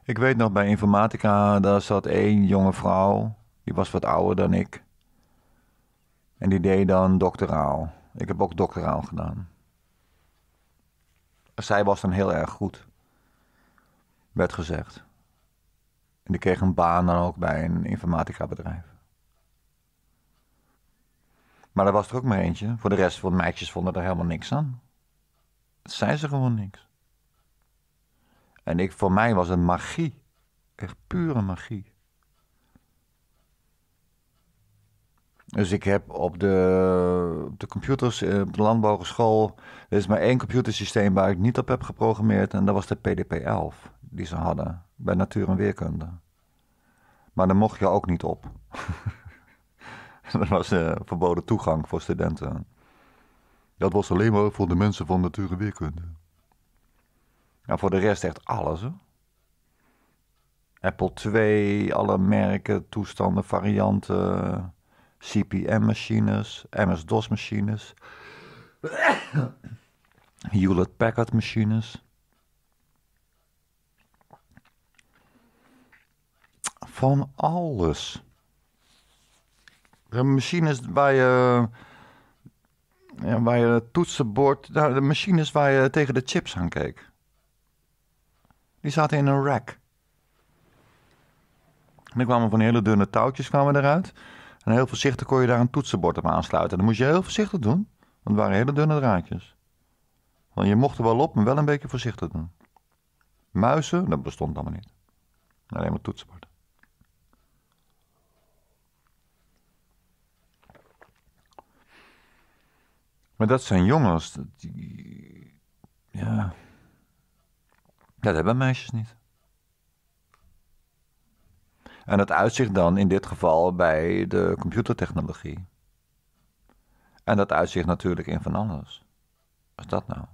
Ik weet nog, bij informatica, daar zat één jonge vrouw. Die was wat ouder dan ik. En die deed dan doctoraal. Ik heb ook doctoraal gedaan. Zij was dan heel erg goed, werd gezegd. En die kreeg een baan dan ook bij een informatica bedrijf. Maar er was er ook maar eentje. Voor de rest, van meisjes vonden er helemaal niks aan. Zij ze gewoon niks. En ik, voor mij was het magie. Echt pure magie. Dus ik heb op de, op de computers, eh, op de landbouwschool, er is maar één computersysteem waar ik niet op heb geprogrammeerd. En dat was de PDP-11 die ze hadden bij natuur en weerkunde. Maar daar mocht je ook niet op. [laughs] dat was eh, verboden toegang voor studenten. Dat was alleen maar voor de mensen van natuur en weerkunde. Ja, nou, voor de rest echt alles. hoor. Apple II, alle merken, toestanden, varianten, CPM-machines, MS-DOS-machines, [coughs] Hewlett-Packard-machines. Van alles. De machines waar je, waar je toetsenbord, nou, de machines waar je tegen de chips aan keek. Die zaten in een rack. En er kwamen van hele dunne touwtjes kwamen eruit. En heel voorzichtig kon je daar een toetsenbord op aansluiten. Dat moest je heel voorzichtig doen, want het waren hele dunne draadjes. Want je mocht er wel op, maar wel een beetje voorzichtig doen. Muizen, dat bestond allemaal niet. Alleen maar toetsenbord. Maar dat zijn jongens. Die, ja. Dat hebben meisjes niet. En dat uitzicht dan in dit geval bij de computertechnologie. En dat uitzicht natuurlijk in van alles. Wat is dat nou?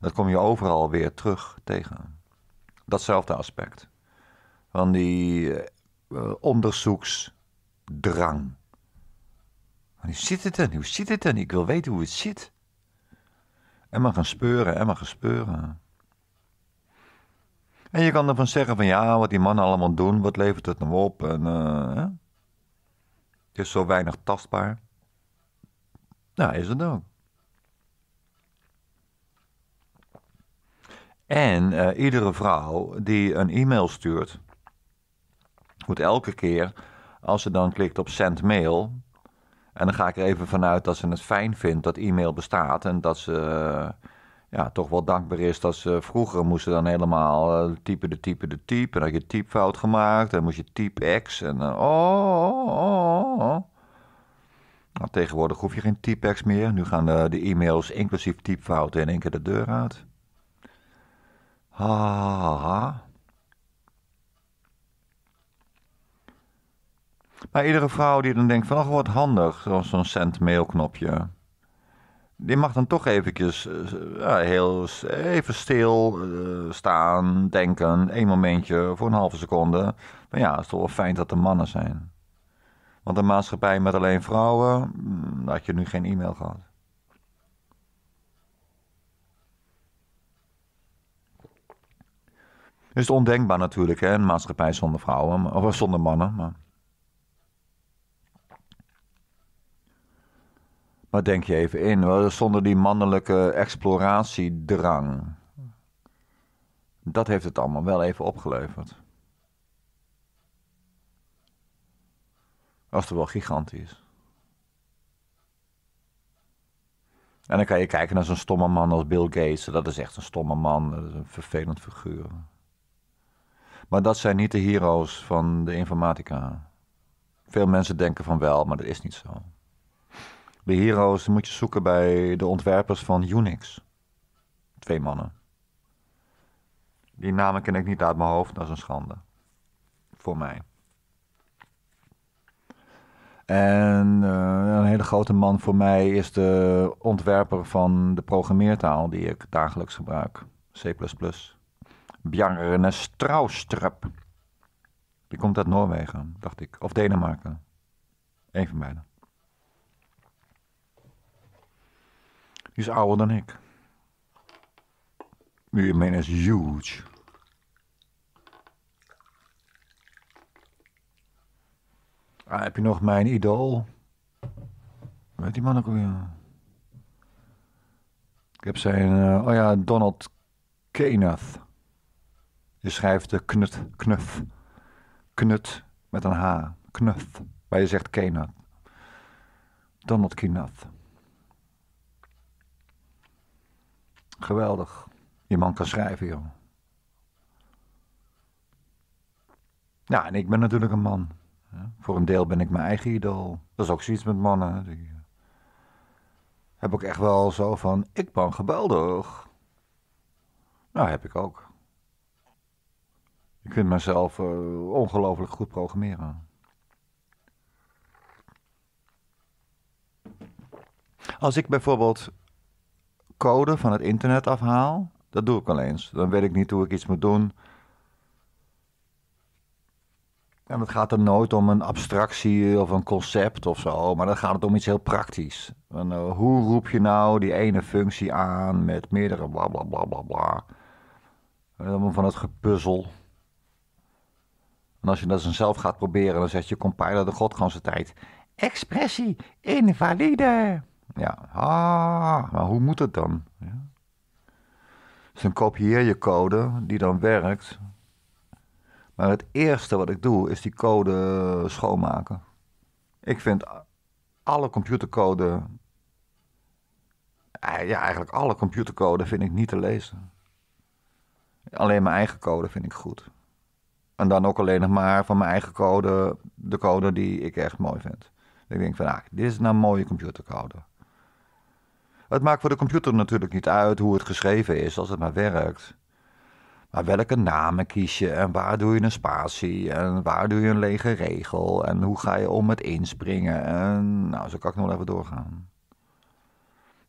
Dat kom je overal weer terug tegen. Datzelfde aspect. Van die eh, eh, onderzoeksdrang. hoe zit het dan? Hoe zit het dan? Ik wil weten hoe het zit. En maar gaan speuren, en maar gaan speuren. En je kan ervan zeggen van ja, wat die mannen allemaal doen, wat levert het nou op? En, eh, het is zo weinig tastbaar. Nou, is het ook. En eh, iedere vrouw die een e-mail stuurt, moet elke keer als ze dan klikt op send mail. En dan ga ik er even vanuit dat ze het fijn vindt dat e-mail bestaat en dat ze eh, ja, toch wel dankbaar is dat ze vroeger moesten dan helemaal uh, eh, type de type de type. En dan had je typfout gemaakt, en moest je type X en oh, oh, oh, oh. Nou, tegenwoordig hoef je geen type X meer. Nu gaan de, de e-mails inclusief typfouten in één keer de deur uit. Ha, ha, ha. Maar iedere vrouw die dan denkt van, oh wat handig, zo'n send mailknopje. knopje die mag dan toch eventjes eh, heel even stil eh, staan, denken, één momentje voor een halve seconde. Maar ja, het is toch wel fijn dat er mannen zijn. Want een maatschappij met alleen vrouwen, mm, had je nu geen e-mail gehad. Het is ondenkbaar natuurlijk, hè, een maatschappij zonder vrouwen, of zonder mannen. Maar... Maar denk je even in? Zonder die mannelijke exploratiedrang. Dat heeft het allemaal wel even opgeleverd. Als het wel gigantisch. En dan kan je kijken naar zo'n stomme man als Bill Gates. Dat is echt een stomme man, dat is een vervelend figuur. Maar dat zijn niet de heroes van de informatica. Veel mensen denken van wel, maar dat is niet zo. De heroes moet je zoeken bij de ontwerpers van Unix. Twee mannen. Die namen ken ik niet uit mijn hoofd, dat is een schande. Voor mij. En eh, een hele grote man voor mij is de ontwerper van de programmeertaal die ik dagelijks gebruik. C++. Bjarne Stroustrup. Die komt uit Noorwegen, dacht ik. Of Denemarken. Eén van beiden. Die is ouder dan ik. je man is huge. Ah, heb je nog mijn idool? Weet die man ook weer? Ik heb zijn, eh, oh ja, Donald Kenneth. Je schrijft de knut, knuf. Knut met een H. Knuf. maar je zegt Kenneth. Donald Kenneth. Geweldig. Je man kan schrijven, joh. Ja, en ik ben natuurlijk een man. Voor een deel ben ik mijn eigen idool. Dat is ook zoiets met mannen. Eh, heb ik echt wel zo van, ik ben geweldig. Nou, heb ik ook. Ik vind mezelf uh, ongelooflijk goed programmeren. Als ik bijvoorbeeld code van het internet afhaal, dat doe ik wel eens. Dan weet ik niet hoe ik iets moet doen. En het gaat er nooit om een abstractie of een concept of zo, maar dan gaat het om iets heel praktisch. Eh, hoe roep je nou die ene functie aan met meerdere bla bla bla bla bla? Helemaal van het gepuzzel. En als je dat zelf gaat proberen, dan zet je compiler de godganse tijd. Expressie invalide. Ja, ah, maar hoe moet het dan? Ja. Dus dan kopieer je code die dan werkt. Maar het eerste wat ik doe is die code schoonmaken. Ik vind alle computercode. Eh, ja, eigenlijk alle computercode vind ik niet te lezen. Alleen mijn eigen code vind ik goed. En dan ook alleen nog maar van mijn eigen code, de code die ik echt mooi vind. Ik denk van, ah, dit is nou een mooie computercode. Het maakt voor de computer natuurlijk niet uit hoe het geschreven is, als het maar werkt. Maar welke namen kies je en waar doe je een spatie en waar doe je een lege regel en hoe ga je om met inspringen en nou, zo kan ik nog even doorgaan.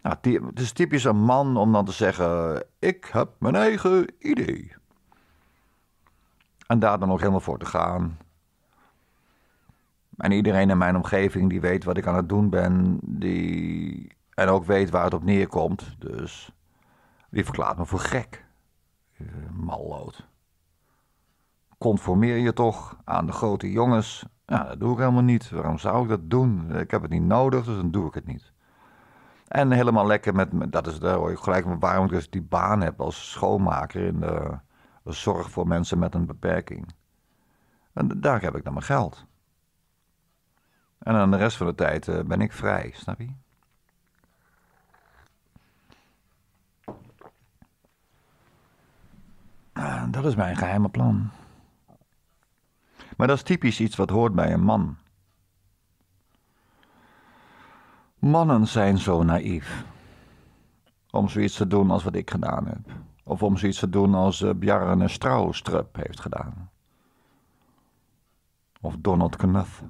Nou, het is typisch een man om dan te zeggen: Ik heb mijn eigen idee. En daar dan nog helemaal voor te gaan. En iedereen in mijn omgeving die weet wat ik aan het doen ben, die en ook weet waar het op neerkomt. Dus die verklaart me voor gek. Eh, mallood. Conformeer je toch aan de grote jongens? Ja, dat doe ik helemaal niet. Waarom zou ik dat doen? Ik heb het niet nodig, dus dan doe ik het niet. En helemaal lekker met, dat is daar hoor ik gelijk waarom ik dus die baan heb als schoonmaker in de, de zorg voor mensen met een beperking. En daar heb ik dan mijn geld. En aan de rest van de tijd eh, ben ik vrij, snap je? Ah, dat is mijn geheime plan. Maar dat is typisch iets wat hoort bij een man. Mannen zijn zo naïef. Om zoiets te doen als wat ik gedaan heb. Of om zoiets te doen als uh, Bjarne Straustrup heeft gedaan. Of Donald Knuth.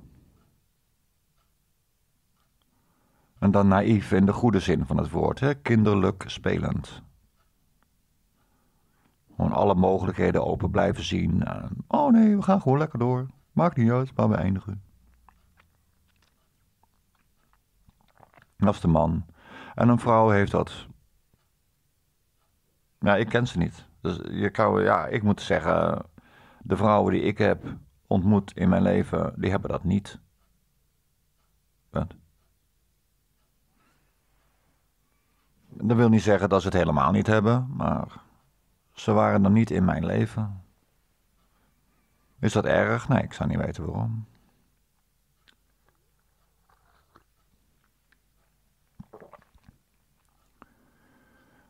En dan naïef in de goede zin van het woord, hè? kinderlijk spelend alle mogelijkheden open blijven zien. oh nee, we gaan gewoon lekker door. Maakt niet uit maar we eindigen. Dat is de man. En een vrouw heeft dat. Ja, ik ken ze niet. Dus je kan, ja, ik moet zeggen, de vrouwen die ik heb ontmoet in mijn leven, die hebben dat niet. Dat wil niet zeggen dat ze het helemaal niet hebben, maar ze waren dan niet in mijn leven. Is dat erg? Nee, ik zou niet weten waarom.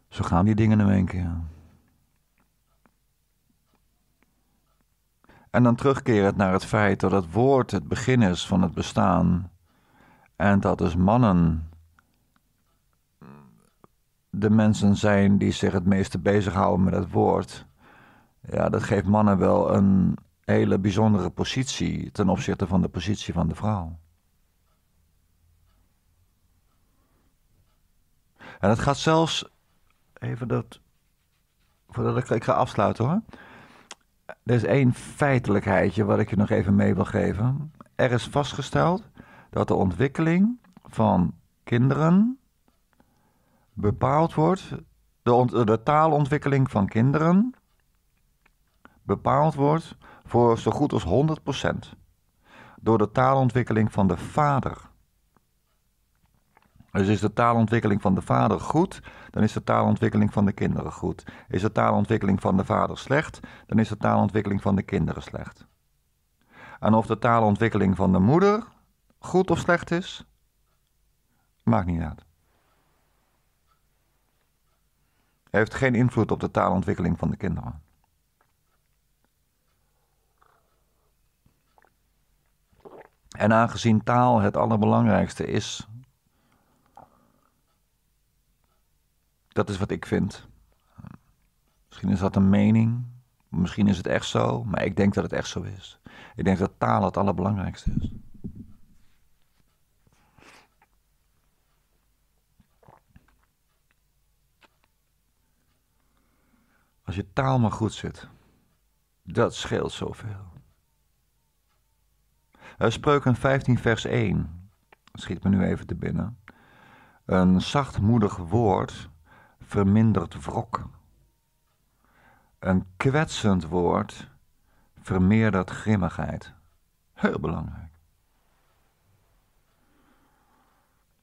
Zo gaan die dingen in een keer. En dan terugkerend naar het feit dat het woord het begin is van het bestaan. En dat dus mannen de mensen zijn die zich het meeste bezighouden met het woord. Ja, dat geeft mannen wel een hele bijzondere positie ten opzichte van de positie van de vrouw. En het gaat zelfs. Even dat. Voordat ik, ik ga afsluiten hoor. Er is één feitelijkheidje wat ik je nog even mee wil geven. Er is vastgesteld dat de ontwikkeling van kinderen bepaald wordt, de, eh, de taalontwikkeling van kinderen bepaald wordt voor zo goed als 100% door de taalontwikkeling van de vader. Dus is de taalontwikkeling van de vader goed, dan is de taalontwikkeling van de kinderen goed. Is de taalontwikkeling van de vader slecht, dan is de taalontwikkeling van de kinderen slecht. En of de taalontwikkeling van de moeder goed of slecht is, maakt niet uit. heeft geen invloed op de taalontwikkeling van de kinderen. En aangezien taal het allerbelangrijkste is, dat is wat ik vind. Misschien is dat een mening, misschien is het echt zo, maar ik denk dat het echt zo is. Ik denk dat taal het allerbelangrijkste is. Als je taal maar goed zit, dat scheelt zoveel. Spreuken 15, vers 1 schiet me nu even te binnen. Een zachtmoedig woord vermindert wrok. Een kwetsend woord vermeerdert grimmigheid. Heel belangrijk.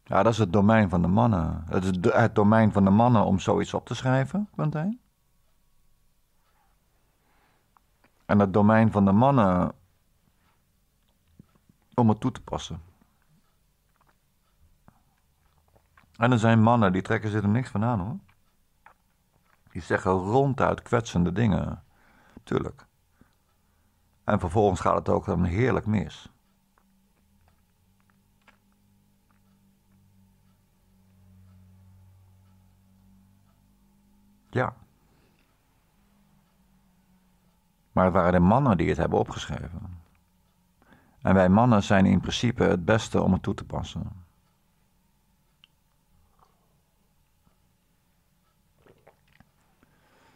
Ja, dat is het domein van de mannen. Het, is het domein van de mannen om zoiets op te schrijven, Quentin. en het domein van de mannen om het toe te passen. En er zijn mannen die trekken zich er niks van aan hoor. Die zeggen ronduit kwetsende dingen. Tuurlijk. En vervolgens gaat het ook dan heerlijk mis. Ja. Maar het waren de mannen die het hebben opgeschreven. En wij mannen zijn in principe het beste om het toe te passen.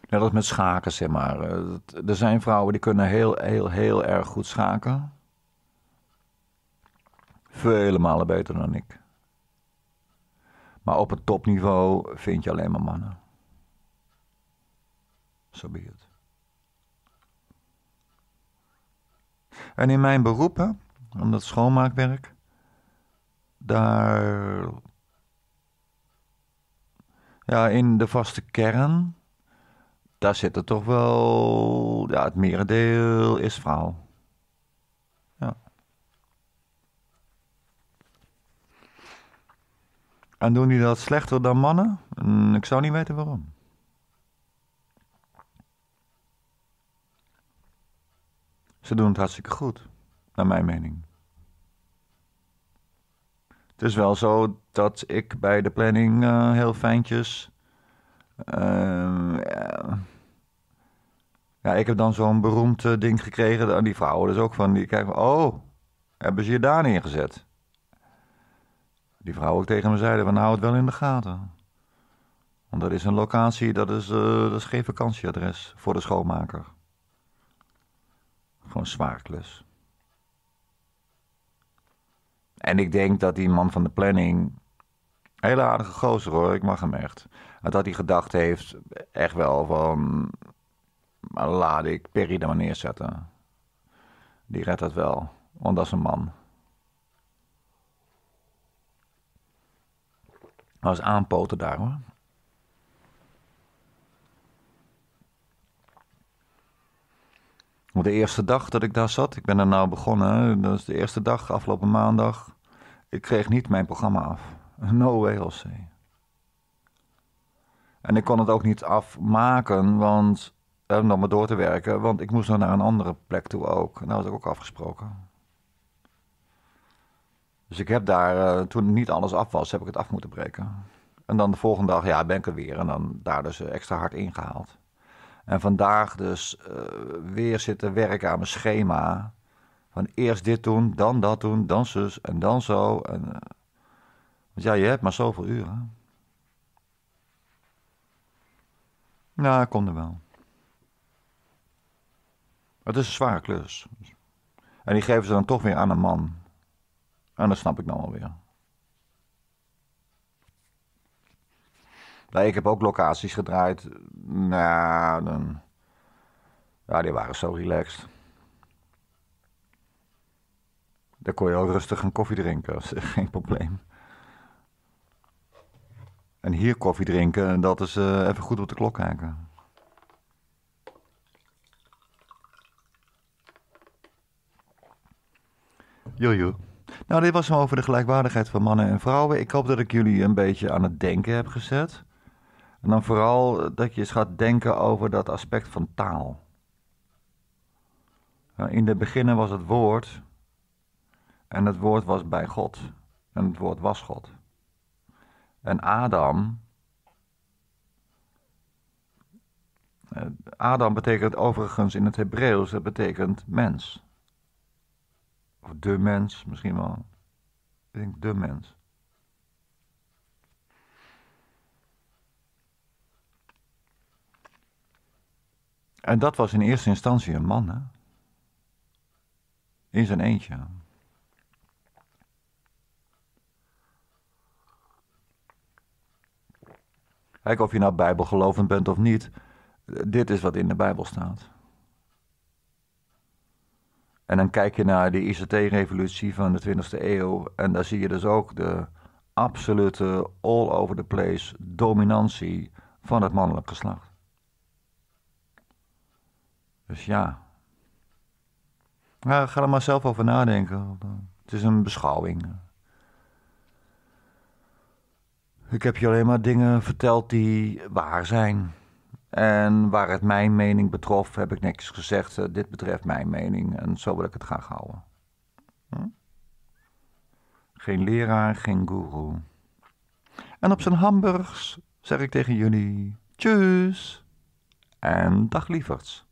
Net als met schaken, zeg maar. Eh, er zijn vrouwen die kunnen heel, heel, heel erg goed schaken. Vele malen beter dan ik. Maar op het topniveau vind je alleen maar mannen. Zo so be het. En in mijn beroepen, omdat schoonmaakwerk, daar. Ja, in de vaste kern, daar zit er toch wel. Ja, het merendeel is vrouw. Ja. En doen die dat slechter dan mannen? Mm, ik zou niet weten waarom. Ze doen het hartstikke goed, naar mijn mening. Het is wel zo dat ik bij de planning eh, heel fijntjes. Uh, eh, ja. ja. ik heb dan zo'n beroemd eh, ding gekregen aan die vrouwen. Dus ook van die kijken: oh, hebben ze je daar neergezet? Die vrouw ook tegen me zeiden: van hou het wel in de gaten. Want dat is een locatie, dat is, dat is geen vakantieadres voor de schoonmaker gewoon zwaar klus. En ik denk dat die man van de planning. Hele aardige gozer hoor, ik mag hem echt. Dat hij gedacht heeft, echt wel van. Laat ik Perry er maar neerzetten. Die redt dat wel, want dat is een man. Dat was aanpoten daar hoor. De eerste dag dat ik daar zat, ik ben er nou begonnen, dat is de eerste dag, afgelopen maandag. Ik kreeg niet mijn programma af. [laughs] No WLC. En ik kon het ook niet afmaken, want om dan maar door te werken, want ik moest dan naar een andere plek toe ook. En dat was ook afgesproken. Dus ik heb daar, eh, toen niet alles af was, heb ik het af moeten breken. En dan de volgende dag, ja, ben ik er weer. En dan daar dus eh, extra hard ingehaald. En vandaag dus eh, weer zitten werken aan mijn schema. Van eerst dit doen, dan dat doen, dan zus en dan zo. En, eh, want ja, je hebt maar zoveel uren. Nou, komt er wel. Het is een zware klus. En die geven ze dan toch weer aan een man. En dat snap ik nou alweer. Nou, ik heb ook locaties gedraaid. Nou, dan... ja, die waren zo relaxed. Daar kon je ook rustig een koffie drinken, dat is [laughs] geen probleem. En hier koffie drinken, dat is eh, even goed op de klok kijken. Jojo. Nou, dit was hem over de gelijkwaardigheid van mannen en vrouwen. Ik hoop dat ik jullie een beetje aan het denken heb gezet. En dan vooral dat je eens gaat denken over dat aspect van taal. Nou, in de begin was het woord. En het woord was bij God. En het woord was God. En Adam. Eh, Adam betekent overigens in het Hebreeuws, dat betekent mens. Of de mens misschien wel. Ik denk de mens. En dat was in eerste instantie een man, hè? In zijn eentje. Kijk, of je nou bijbelgelovend bent of niet, dit is wat in de Bijbel staat. En dan kijk je naar de ICT-revolutie van de 20e eeuw en daar zie je dus ook de absolute all over the place dominantie van het mannelijk geslacht. Dus ja. Ga er maar zelf over nadenken. Het is een beschouwing. Ik heb je alleen maar dingen verteld die waar zijn. En waar het mijn mening betrof, heb ik netjes gezegd. Eh, dit betreft mijn mening en zo wil ik het graag houden. Hm? Geen leraar, geen guru. En op zijn Hamburgs zeg ik tegen jullie: tjus en dag lieverds.